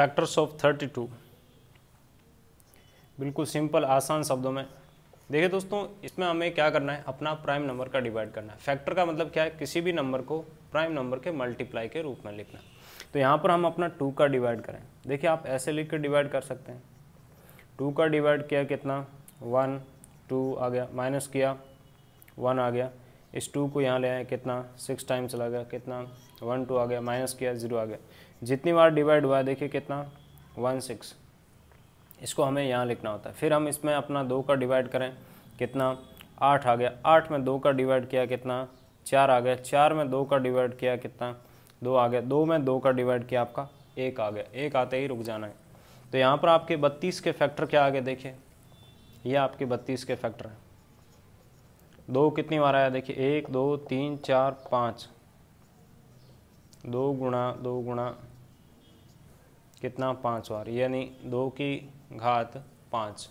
factors of thirty two बिल्कुल simple आसान शब्दों में देखिए दोस्तों इसमें हमें क्या करना है अपना प्राइम नंबर का डिवाइड करना है फैक्टर का मतलब क्या है किसी भी नंबर को प्राइम नंबर के मल्टीप्लाई के रूप में लिखना तो यहाँ पर हम अपना टू का डिवाइड करें देखिए आप ऐसे लिख कर डिवाइड कर सकते हैं टू का डिवाइड किया कितना वन टू आ गया माइनस किया वन आ गया इस टू को यहाँ ले आए कितना सिक्स टाइम चला गया कितना वन टू आ गया माइनस किया जीरो आ गया जितनी बार डिवाइड हुआ देखिए कितना वन सिक्स इसको हमें यहाँ लिखना होता है फिर हम इसमें अपना दो का डिवाइड करें कितना आठ आ गया आठ में दो का डिवाइड किया कितना चार आ गया चार में दो का डिवाइड किया कितना दो आ गया दो में दो का डिवाइड किया आपका एक आ गया एक आते ही रुक जाना है तो यहाँ पर आपके बत्तीस के फैक्टर क्या आ गए देखिए ये आपके बत्तीस के फैक्टर हैं दो कितनी बार आया देखिए एक दो तीन चार पाँच दो गुणा दो गुणा कितना पाँच बार यानी दो की घात पाँच